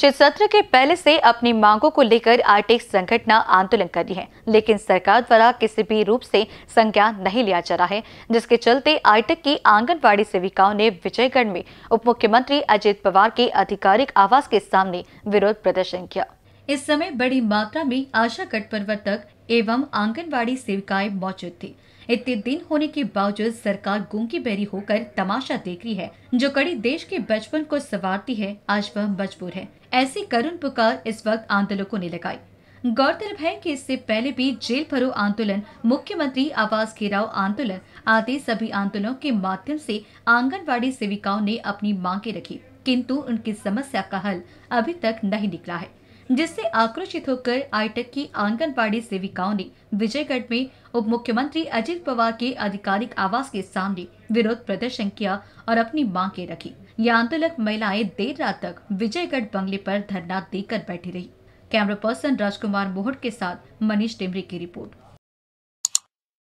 शीत सत्र के पहले से अपनी मांगों को लेकर आर्टिक संगठना आंदोलन कर रही है लेकिन सरकार द्वारा किसी भी रूप से संज्ञान नहीं लिया जा रहा है जिसके चलते आर्टिक की आंगनबाड़ी सेविकाओं ने विजयगढ़ में उप मुख्यमंत्री पवार के आधिकारिक आवास के सामने विरोध प्रदर्शन किया इस समय बड़ी मात्रा में आशा कट प्रवर्तक एवं आंगनबाड़ी सेविकाएं मौजूद थी इतने दिन होने के बावजूद सरकार गुंकी बैरी होकर तमाशा देख रही है जो कड़ी देश के बचपन को सवारती है आज वह मजबूर है ऐसी करुण पुकार इस वक्त आंदोलकों ने लगाई गौरतलब है कि इससे पहले भी जेल भरो आंदोलन मुख्यमंत्री आवास घेराव आंदोलन आदि सभी आंदोलनों के माध्यम से आंगनवाड़ी सेविकाओं ने अपनी मांगे रखी किंतु उनकी समस्या का हल अभी तक नहीं निकला है जिससे आक्रोशित होकर आईटक की आंगनबाड़ी सेविकाओं ने विजयगढ़ में उप मुख्यमंत्री अजीत पवार के आधिकारिक आवास के सामने विरोध प्रदर्शन किया और अपनी मांगे रखी ये आंदोलक महिलाएं देर रात तक विजयगढ़ बंगले पर धरना देकर बैठी रही कैमरा पर्सन राजकुमार मोहट के साथ मनीष टिमरी की रिपोर्ट